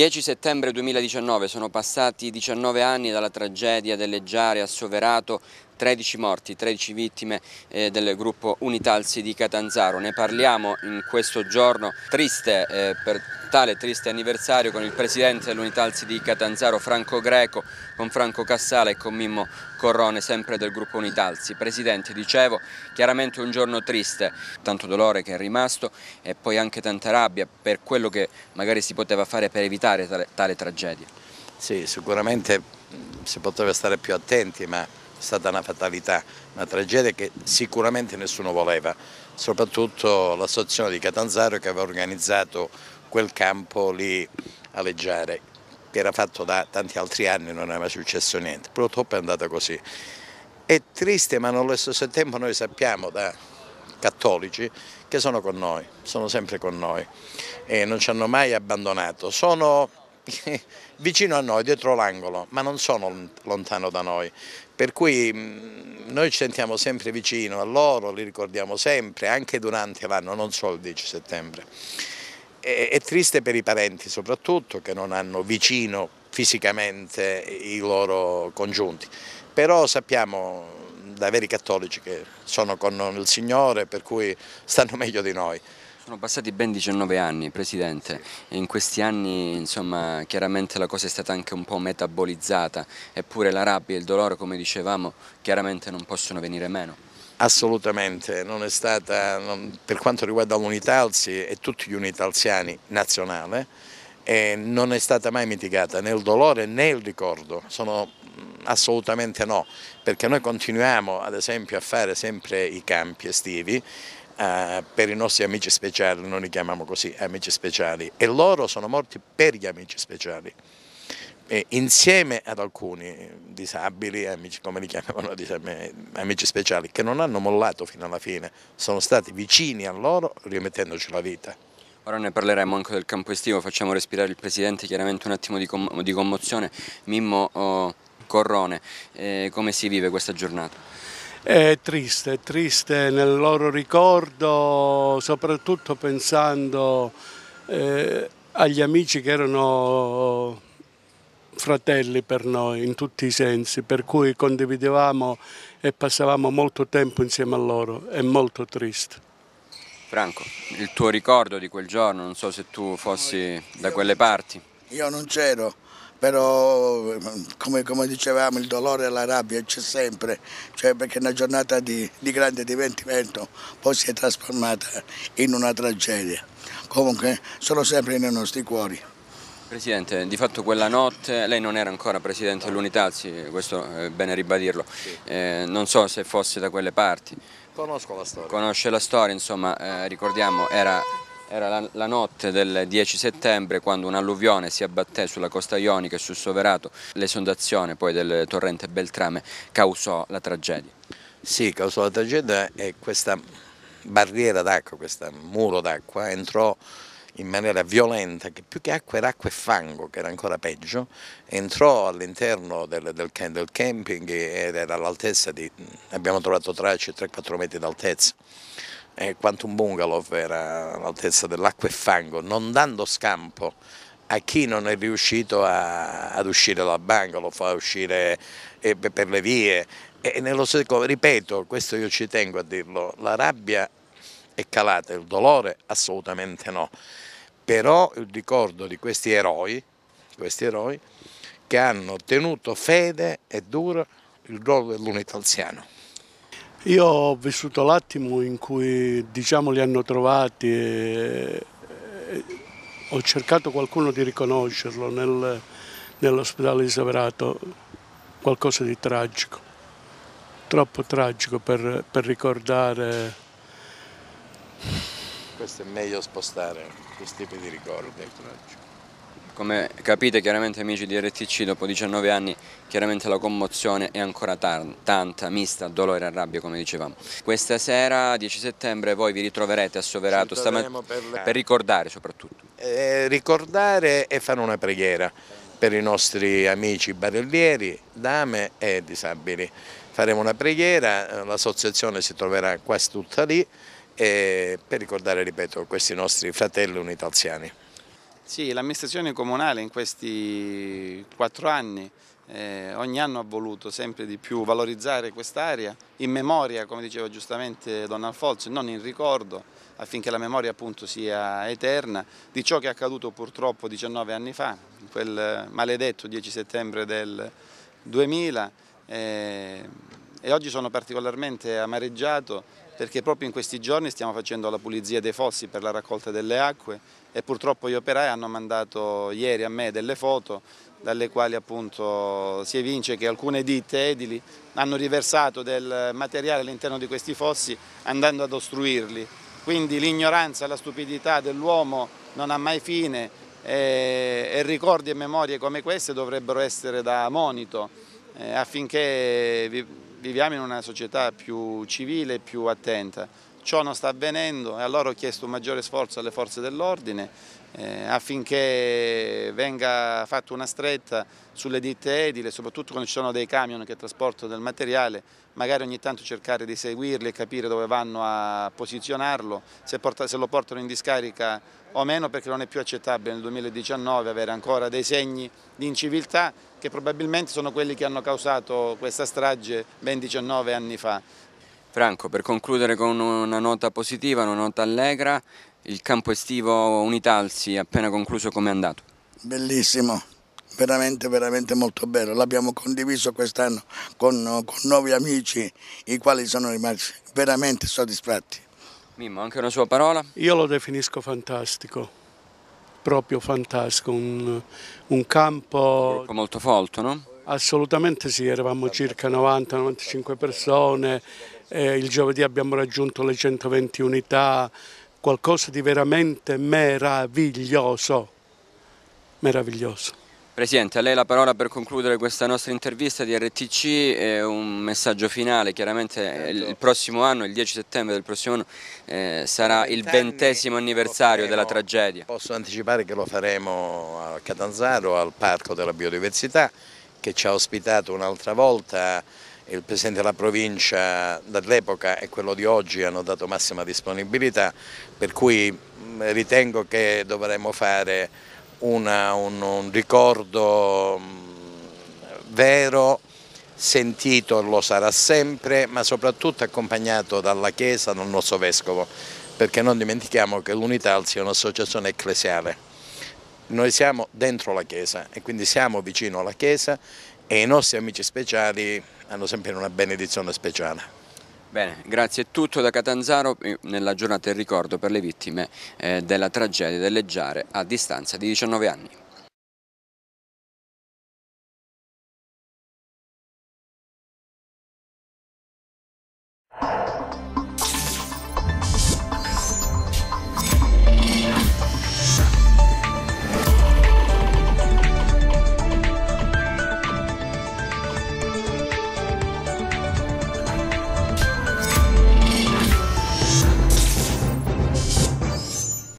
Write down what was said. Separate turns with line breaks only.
10 settembre 2019 sono passati 19 anni dalla tragedia dell'Eggiare a Soverato 13 morti, 13 vittime eh, del gruppo Unitalsi di Catanzaro. Ne parliamo in questo giorno triste eh, per tale triste anniversario con il presidente dell'Unitalsi di Catanzaro Franco Greco, con Franco Cassala e con Mimmo Corrone sempre del gruppo Unitalsi. Presidente, dicevo, chiaramente un giorno triste, tanto dolore che è rimasto e poi anche tanta rabbia per quello che magari si poteva fare per evitare tale, tale tragedia. Sì, sicuramente si poteva stare più attenti,
ma è stata una fatalità, una tragedia che sicuramente nessuno voleva, soprattutto l'associazione di Catanzaro che aveva organizzato quel campo lì a leggiare, che era fatto da tanti altri anni, e non era mai successo niente, purtroppo è andata così. È triste ma nello stesso tempo noi sappiamo da cattolici che sono con noi, sono sempre con noi e non ci hanno mai abbandonato. Sono vicino a noi, dietro l'angolo, ma non sono lontano da noi. Per cui mm, noi ci sentiamo sempre vicino a loro, li ricordiamo sempre, anche durante l'anno, non solo il 10 settembre. È, triste per i parenti soprattutto che non hanno vicino fisicamente i loro congiunti, però sappiamo da veri cattolici che sono con il Signore, per cui
stanno meglio di noi. Sono passati ben 19 anni, Presidente, e in questi anni insomma, chiaramente la cosa è stata anche un po' metabolizzata, eppure la rabbia e il dolore, come dicevamo, chiaramente non possono venire meno. Assolutamente, non è stata,
non, per quanto riguarda l'Unitalsi e tutti gli unitalsiani nazionale, eh, non è stata mai mitigata né il dolore né il ricordo, sono mm, assolutamente no, perché noi continuiamo ad esempio a fare sempre i campi estivi eh, per i nostri amici speciali, noi li chiamiamo così, amici speciali, e loro sono morti per gli amici speciali insieme ad alcuni disabili, amici, come li chiamavano, amici speciali, che non hanno mollato fino alla fine, sono stati vicini a loro rimettendoci la vita.
Ora ne parleremo anche del campo estivo, facciamo respirare il Presidente chiaramente un attimo di, commo di commozione. Mimmo oh, Corrone, eh, come si vive questa giornata? È triste, è triste nel loro ricordo,
soprattutto pensando eh, agli amici che erano fratelli per noi in tutti i sensi, per cui condividevamo e passavamo molto tempo insieme a loro, è molto triste.
Franco, il tuo ricordo di quel giorno, non so se tu fossi da quelle parti.
Io non c'ero, però come, come, dicevamo il dolore e la rabbia c'è sempre, cioè perché una giornata di, di, grande divertimento poi si è trasformata in una tragedia. Comunque sono sempre nei nostri cuori.
Presidente, di fatto quella notte, lei non era ancora Presidente dell'Unitazzi, questo è bene ribadirlo, eh, non so se fosse da quelle parti.
Conosco la storia.
Conosce la storia, insomma, eh, ricordiamo, era era la, la, notte del 10 settembre quando un'alluvione si abbatté sulla costa ionica e sul Soverato, l'esondazione poi del torrente Beltrame causò la tragedia. Sì, causò la tragedia e questa barriera
d'acqua, questo muro d'acqua entrò in maniera violenta, che più che acqua era acqua e fango, che era ancora peggio, entrò all'interno del, del, del, camping ed era all'altezza di, abbiamo trovato tracce, 3-4 metri d'altezza eh, un Bungalow era all'altezza dell'acqua e fango, non dando scampo a chi non è riuscito a, ad uscire dal bungalow, a uscire eh, per le vie. E nello stesso, ripeto, questo io ci tengo a dirlo, la rabbia è calata, il dolore assolutamente no, però il ricordo di questi eroi, questi eroi che hanno tenuto fede e duro il ruolo dell'unità anziano.
Io ho vissuto l'attimo in cui diciamo li hanno trovati e, e ho cercato qualcuno di riconoscerlo nel, nell'ospedale di Saverato, qualcosa di tragico, troppo tragico per, per ricordare.
Questo è meglio spostare questi tipi di ricordi, è tragico.
Come capite chiaramente amici di RTC, dopo 19 anni chiaramente la commozione è ancora tanta, mista, dolore e rabbia come dicevamo. Questa sera, 10 settembre, voi vi ritroverete a Soverato stamattina per, le... per, ricordare soprattutto.
Eh, ricordare e fare una preghiera per i nostri amici barellieri, dame e disabili. Faremo una preghiera, l'associazione si troverà quasi tutta lì eh, per ricordare, ripeto, questi nostri fratelli unitalziani.
Sì, l'amministrazione comunale in questi quattro anni eh, ogni anno ha voluto sempre di più valorizzare quest'area in memoria, come diceva giustamente Don Alfonso, non in ricordo, affinché la memoria appunto sia eterna di ciò che è accaduto purtroppo 19 anni fa, quel maledetto 10 settembre del 2000. Eh, e oggi sono particolarmente amareggiato perché proprio in questi giorni stiamo facendo la pulizia dei fossi per la raccolta delle acque e purtroppo gli operai hanno mandato ieri a me delle foto dalle quali appunto si evince che alcune ditte edili hanno riversato del materiale all'interno di questi fossi andando ad ostruirli. Quindi l'ignoranza e la stupidità dell'uomo non ha mai fine e, e ricordi e memorie come queste dovrebbero essere da monito eh, affinché vi viviamo in una società più civile e più attenta. Ciò non sta avvenendo e allora ho chiesto un maggiore sforzo alle forze dell'ordine eh, affinché venga fatta una stretta sulle ditte edile, soprattutto quando ci sono dei camion che trasportano del materiale, magari ogni tanto cercare di seguirli e capire dove vanno a posizionarlo, se, porta, se lo portano in discarica o meno perché non è più accettabile nel 2019 avere ancora dei segni di inciviltà che probabilmente sono quelli che hanno causato questa strage ben 19 anni fa.
Franco, per concludere con una nota positiva, una nota allegra, il campo estivo Unitalsi appena concluso come è andato?
Bellissimo, veramente veramente molto bello, l'abbiamo condiviso quest'anno con, con nuovi amici i quali sono rimasti veramente soddisfatti.
Mimmo, anche una sua parola?
Io lo definisco fantastico, proprio fantastico, un, un campo... Un gruppo
molto folto, no?
Assolutamente sì, eravamo circa 90-95 persone eh, il giovedì abbiamo raggiunto le 120 unità, qualcosa di veramente meraviglioso, meraviglioso.
Presidente, a lei la parola per concludere questa nostra intervista di RTC e un messaggio finale, chiaramente eh, il prossimo anno, il 10 settembre del prossimo anno, eh, sarà il ventesimo anniversario faremo, della tragedia.
Posso anticipare che lo faremo a Catanzaro, al Parco della Biodiversità, che ci ha ospitato un'altra volta il Presidente della provincia dell'epoca e quello di oggi hanno dato massima disponibilità, per cui ritengo che dovremmo fare una, un, un, ricordo vero, sentito lo sarà sempre, ma soprattutto accompagnato dalla Chiesa, dal nostro Vescovo, perché non dimentichiamo che l'Unital sia un'associazione ecclesiale. Noi siamo dentro la Chiesa e quindi siamo vicino alla Chiesa e i nostri amici speciali hanno sempre
una benedizione speciale. Bene, grazie. a tutto da Catanzaro eh, nella giornata in ricordo per le vittime eh, della tragedia delle Giare a distanza di 19 anni.